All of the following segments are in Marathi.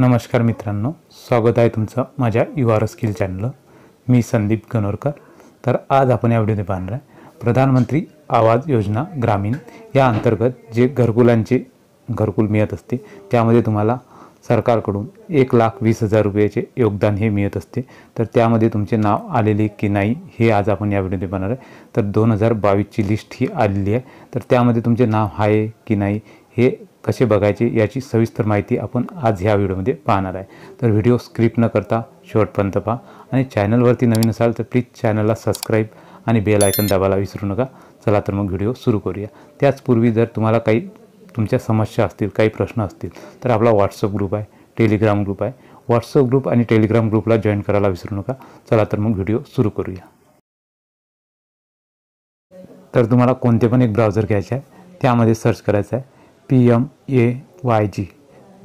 नमस्कार मित्रांनो स्वागत आहे तुमचं माझ्या यू आर स्किल चॅनल मी संदीप गणोरकर तर आज आपण या व्हिडिओने पाहणार आहे प्रधानमंत्री आवाज योजना ग्रामीण या अंतर्गत जे घरकुलांचे घरकुल मिळत असते त्यामध्ये तुम्हाला सरकारकडून एक लाख वीस हजार रुपयाचे योगदान हे मिळत असते तर त्यामध्ये तुमचे नाव आलेले की नाही हे आज आपण या व्हिडिओने पाहणार आहे तर दोन हजार बावीसची लिस्ट ही आलेली आहे तर त्यामध्ये तुमचे नाव आहे की नाही हे कसे बघायचे याची सविस्तर माहिती आपण आज ह्या व्हिडिओमध्ये पाहणार आहे तर व्हिडिओ स्क्रिप्ट न करता शेवटपर्यंत पहा आणि चॅनलवरती नवीन असाल तर प्लीज चॅनलला सबस्क्राईब आणि बेल आयकन दाबायला विसरू नका चला तर मग व्हिडिओ सुरू करूया त्याचपूर्वी जर तुम्हाला काही तुमच्या समस्या असतील काही प्रश्न असतील तर आपला व्हॉट्सअप ग्रुप आहे टेलिग्राम ग्रुप आहे व्हॉट्सअप ग्रुप आणि टेलिग्राम ग्रुपला जॉईन करायला विसरू नका चला तर मग व्हिडिओ सुरू करूया तर तुम्हाला कोणते पण एक ब्राउझर घ्यायचे आहे त्यामध्ये सर्च करायचं आहे P M A Y G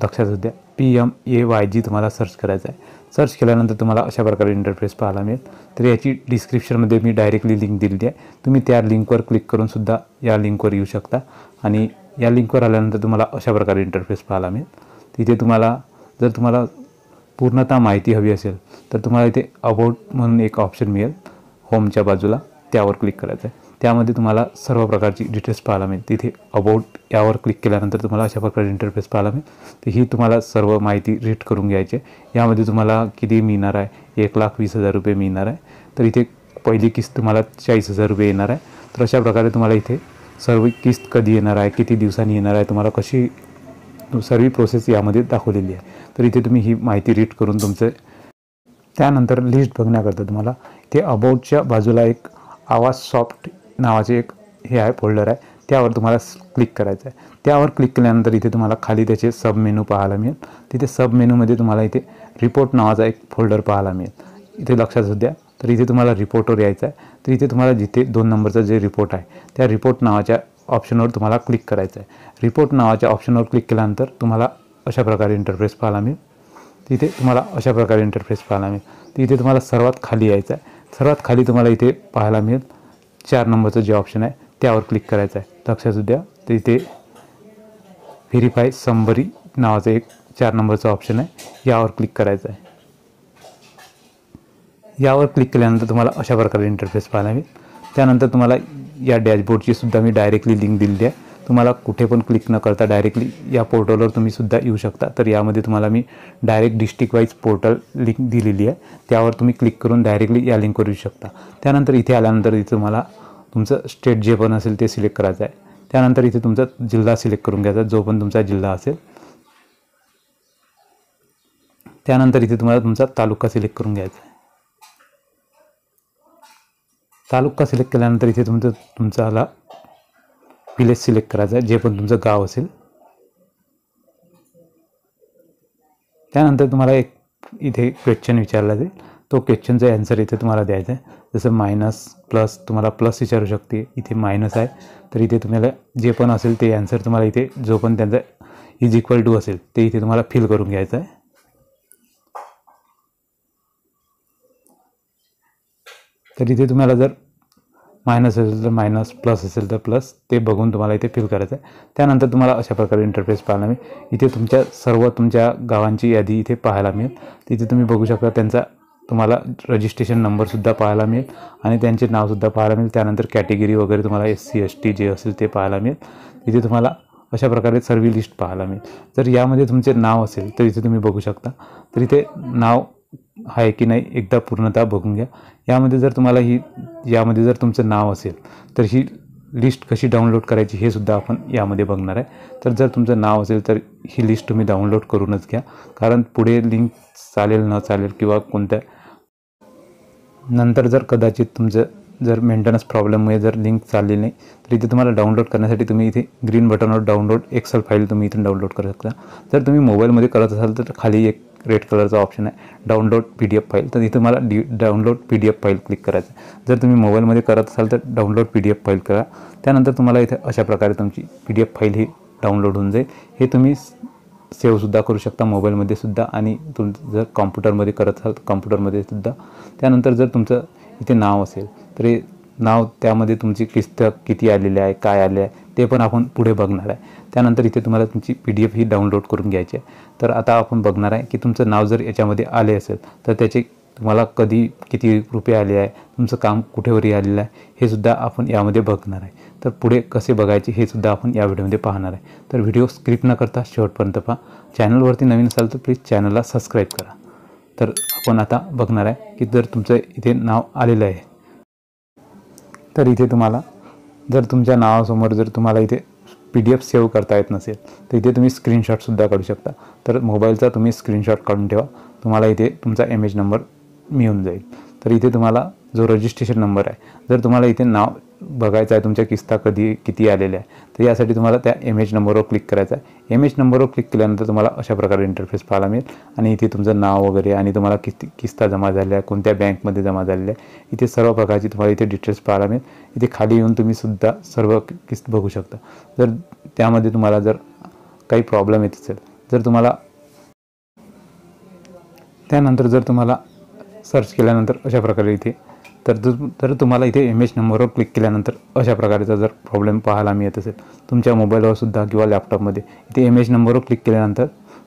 लक्षात सुद्धा P M A Y G तुम्हाला सर्च करायचं आहे सर्च केल्यानंतर तुम्हाला अशा प्रकारे इंटरफेस पाहायला मिळेल तर याची डिस्क्रिप्शनमध्ये मी डायरेक्टली लिंक दिलेली आहे तुम्ही त्या लिंकवर क्लिक करूनसुद्धा या लिंकवर येऊ शकता आणि या लिंकवर आल्यानंतर तुम्हाला अशा प्रकारे इंटरफेस पाहायला मिळेल तिथे तुम्हाला जर तुम्हाला पूर्णतः माहिती हवी असेल तर तुम्हाला इथे अबाउट म्हणून एक ऑप्शन मिळेल होमच्या बाजूला त्यावर क्लिक करायचं आहे त्यामध्ये तुम्हाला सर्व प्रकारची डिटेल्स पाहायला मिळेल तिथे अबाउट यावर क्लिक केल्यानंतर तुम्हाला अशा प्रकारे इंटरफेस पाहायला मिळेल तर ही तुम्हाला सर्व माहिती रीड करून घ्यायची आहे यामध्ये तुम्हाला किती मिळणार आहे एक लाख वीस हजार रुपये मिळणार आहे तर इथे पहिली किस्त तुम्हाला चाळीस हजार रुपये येणार आहे तर अशा प्रकारे तुम्हाला इथे सर्व किस्त कधी येणार आहे किती दिवसांनी येणार आहे तुम्हाला कशी सर्व प्रोसेस यामध्ये दाखवलेली आहे तर इथे तुम्ही ही माहिती रीट करून तुमचे त्यानंतर लिस्ट बघण्याकरता तुम्हाला ते अबाउटच्या बाजूला एक आवाज सॉफ्ट नावाचे एक हे आहे फोल्डर आहे त्यावर तुम्हाला क्लिक करायचं आहे त्यावर क्लिक केल्यानंतर इथे तुम्हाला खाली त्याचे सब मेनू पाहायला मिळेल तिथे सब मेनूमध्ये तुम्हाला इथे रिपोर्ट नावाचा एक फोल्डर पाहायला मिळेल इथे लक्षात द्या तर इथे तुम्हाला रिपोर्टवर यायचं आहे तर इथे तुम्हाला जिथे दोन नंबरचा जे रिपोर्ट आहे त्या रिपोर्ट नावाच्या ऑप्शनवर तुम्हाला क्लिक करायचं आहे रिपोर्ट नावाच्या ऑप्शनवर क्लिक केल्यानंतर तुम्हाला अशा प्रकारे इंटरफेस पाहायला मिळेल तिथे तुम्हाला अशा प्रकारे इंटरफेस पाहायला मिळेल इथे तुम्हाला सर्वात खाली यायचं आहे सर्वात खाली तुम्हाला इथे पाहायला मिळेल चार नंबरचं जे ऑप्शन आहे त्यावर क्लिक करायचं आहे लक्षात द्या तर इथे व्हेरीफाय संबरी नावाचं एक चार नंबरचं ऑप्शन आहे यावर क्लिक करायचं आहे यावर क्लिक केल्यानंतर तुम्हाला अशा प्रकारे इंटरफेस पाहायला मिळेल त्यानंतर तुम्हाला या डॅशबोर्डची सुद्धा मी डायरेक्टली लिंक दिलेली आहे तुम्हाला कुठे पण क्लिक न करता डायरेक्टली या पोर्टलवर तुम्ही सुद्धा येऊ शकता तर यामध्ये तुम्हाला मी direct district wise portal link दिलेली आहे त्यावर तुम्ही क्लिक करून डायरेक्टली या लिंकवर येऊ शकता त्यानंतर इथे आल्यानंतर इथे तुम्हाला तुमचं स्टेट जे पण असेल ते सिलेक्ट करायचं आहे त्यानंतर इथे तुमचा जिल्हा सिलेक्ट करून घ्यायचा जो पण तुमचा जिल्हा असेल त्यानंतर इथे तुम्हाला तुमचा तालुका सिलेक्ट करून घ्यायचा आहे तालुका सिलेक्ट केल्यानंतर इथे तुमचं तुमचा आला विलेज सिलेक्ट करायचं आहे जे पण तुमचं गाव असेल त्यानंतर तुम्हाला एक इथे क्वेश्चन विचारला जाईल तो क्वेश्चनचा ॲन्सर इथे तुम्हाला द्यायचा आहे जसं मायनस प्लस तुम्हाला प्लस विचारू शकते इथे मायनस आहे तर इथे तुम्हाला जे पण असेल ते ॲन्सर तुम्हाला इथे जो पण त्यांचा इज इक्वल टू असेल ते इथे तुम्हाला फिल करून घ्यायचं आहे तर इथे तुम्हाला जर मायनस असेल तर मायनस प्लस असेल तर प्लस ते बघून तुम्हाला इथे फिल करायचं आहे त्यानंतर तुम्हाला अशा प्रकारे इंटरफेस पाहायला मिळेल इथे तुमच्या सर्व तुमच्या गावांची यादी इथे पाहायला मिळेल तिथे तुम्ही बघू शकता त्यांचा तुम्हाला रजिस्ट्रेशन नंबरसुद्धा पाहायला मिळेल आणि त्यांचे नावसुद्धा पाहायला मिळेल त्यानंतर कॅटेगरी वगैरे तुम्हाला एस सी एस टी जे असेल ते पाहायला मिळेल तिथे तुम्हाला अशा प्रकारे सर्व लिस्ट पाहायला मिळेल जर यामध्ये तुमचे नाव असेल तर इथे तुम्ही बघू शकता तर इथे नाव आहे की नाही एकदा पूर्णतः बघून घ्या यामध्ये जर तुम्हाला ही यामध्ये जर तुमचं नाव असेल तर ही लिस्ट कशी डाउनलोड करायची हे सुद्धा आपण यामध्ये बघणार आहे तर जर तुमचं नाव असेल तर ही लिस्ट तुम्ही डाउनलोड करूनच घ्या कारण पुढे लिंक चालेल न चालेल किंवा कोणत्या नंतर जर कदाचित तुमचं जर मेंटेनन्स प्रॉब्लेममुळे जर लिंक चालली नाही तर इथे तुम्हाला डाउनलोड करण्यासाठी तुम्ही इथे ग्रीन बटनवर डाउनलोड एक्सल फाईल तुम्ही इथून डाउनलोड करू शकता जर तुम्ही मोबाईलमध्ये करत असाल तर खाली एक रेड कलरचा ऑप्शन आहे download P D F file तर इथं मला D download P D F file click करायचं जर तुम्ही मोबाईलमध्ये करत असाल तर download P D F file करा त्यानंतर तुम्हाला इथे अशा प्रकारे तुमची पी डी एफ फाईल ही डाउनलोड होऊन जाईल हे तुम्ही सेवसुद्धा करू शकता मोबाईलमध्ये सुद्धा आणि तुम जर कॉम्प्युटरमध्ये करत असाल तर कॉम्प्युटरमध्ये सुद्धा त्यानंतर जर तुमचं इथे नाव असेल तर हे नाव त्यामध्ये तुमची किस्त किती आलेली आहे काय आले आहे ते पण आपण पुढे बघणार आहे त्यानंतर इथे तुम्हाला तुमची पी डी एफ ही डाउनलोड करून घ्यायची आहे तर आता आपण बघणार आहे की तुमचं नाव जर याच्यामध्ये आले असेल तर त्याचे तुम्हाला कधी किती रुपये आले आहे तुमचं काम कुठेवरही आलेलं आहे हे सुद्धा आपण यामध्ये बघणार आहे तर पुढे कसे बघायचे हे सुद्धा आपण या व्हिडिओमध्ये पाहणार आहे तर व्हिडिओ स्क्रिप्ट न करता शेवटपर्यंत पहा चॅनलवरती नवीन असाल तर प्लीज चॅनलला सबस्क्राईब करा तर आपण आता बघणार आहे की जर तुमचं इथे नाव आलेलं आहे तर इथे तुम्हाला जर तुमच्या नावासमोर जर तुम्हाला इथे पी डी एफ सेव्ह करता येत नसेल तर इथे तुम्ही स्क्रीनशॉटसुद्धा काढू शकता तर मोबाईलचा तुम्ही स्क्रीनशॉट काढून ठेवा तुम्हाला इथे तुमचा एम एच नंबर मिळून जाईल तर इथे तुम्हाला जो रजिस्ट्रेशन नंबर आहे जर तुम्हाला इथे नाव बघायचा आहे तुमच्या किस्ता कधी किती आलेल्या आहे तर यासाठी तुम्हाला त्या एम एच नंबरवर क्लिक करायचा आहे एम एच नंबरवर क्लिक केल्यानंतर तुम्हाला अशा प्रकारे इंटरफेस पाहायला मिळेल आणि इथे तुमचं नाव वगैरे आणि तुम्हाला किती किस्ता जमा झाल्या कोणत्या बँकमध्ये जमा झालेल्या आहे इथे सर्व प्रकारची तुम्हाला इथे डिटेल्स पाहायला मिळेल इथे खाली येऊन तुम्ही सुद्धा सर्व किस्त बघू शकता जर त्यामध्ये तुम्हाला जर काही प्रॉब्लेम येत असेल जर तुम्हाला त्यानंतर जर तुम्हाला सर्च केल्यानंतर अशा प्रकारे इथे तर तर तुम्हाला इथे एम एच नंबरवर क्लिक केल्यानंतर अशा प्रकारचा जर प्रॉब्लेम पाहायला मिळत असेल तुमच्या मोबाईलवर सुद्धा किंवा लॅपटॉपमध्ये इथे एम एच नंबरवर क्लिक केल्यानंतर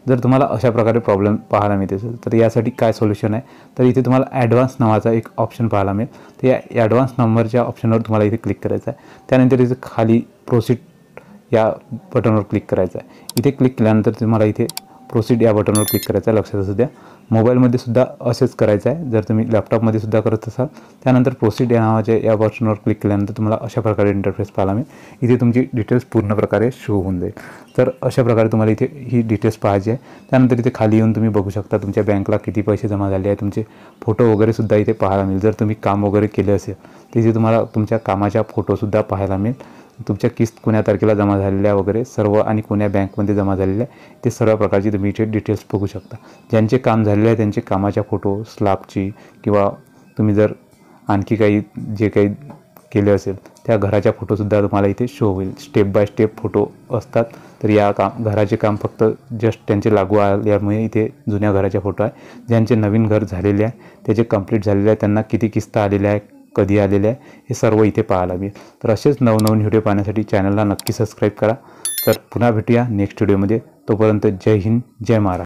जर तुम्हाला अशा प्रकारे प्रॉब्लेम पाहायला मिळत असेल तर यासाठी काय सोल्युशन आहे तर इथे तुम्हाला ॲडव्हान्स नावाचा एक ऑप्शन पाहायला मिळेल तर या ॲडव्हान्स नंबरच्या ऑप्शनवर तुम्हाला इथे क्लिक करायचं आहे त्यानंतर इथे खाली प्रोसीड या बटनवर क्लिक करायचं आहे इथे क्लिक केल्यानंतर तुम्हाला इथे प्रोसीड या बटनवर क्लिक करायचं आहे लक्षात असू द्या मोबाईलमध्ये सुद्धा असेच करायचं आहे जर तुम्ही लॅपटॉपमध्ये सुद्धा करत असाल त्यानंतर प्रोसिड या नावाच्या या ऑप्शनवर क्लिक केल्यानंतर तुम्हाला अशा प्रकारे इंटरफेस पाहायला मिळेल इथे तुमची डिटेल्स पूर्ण प्रकारे शो होऊन जाईल तर अशा प्रकारे तुम्हाला इथे ही डिटेल्स पाहायची आहे त्यानंतर इथे खाली येऊन तुम्ही बघू शकता तुमच्या बँकला किती पैसे जमा झाले आहे तुमचे फोटो वगैरे सुद्धा इथे पाहायला मिळेल जर तुम्ही काम वगैरे केले असेल तिथे तुम्हाला तुमच्या कामाच्या फोटोसुद्धा पाहायला मिळेल तुमच्या किस्त कोण्या तारखेला जमा झालेल्या वगैरे सर्व आणि कोण्या बँकमध्ये जमा झालेल्या ते सर्व प्रकारची तुम्ही इथे डिटेल्स बघू शकता ज्यांचे काम झालेले आहे त्यांचे कामाच्या फोटो स्लाबची किंवा तुम्ही जर आणखी काही जे काही केले असेल त्या घराच्या फोटोसुद्धा तुम्हाला इथे शो होईल स्टेप बाय स्टेप फोटो असतात तर या काम घराचे काम फक्त जस्ट त्यांचे लागू आल्यामुळे इथे जुन्या घराचे फोटो आहे ज्यांचे नवीन घर झालेले आहे त्याचे कंप्लीट झालेले आहे त्यांना किती किस्त आलेल्या आहे कधी आलेले आहे हे सर्व इथे पाहायला मिळेल तर असेच नवनवीन व्हिडिओ पाहण्यासाठी चॅनलला नक्की सबस्क्राईब करा तर पुन्हा भेटूया नेक्स्ट व्हिडिओमध्ये तोपर्यंत जय हिंद जय महाराष्ट्र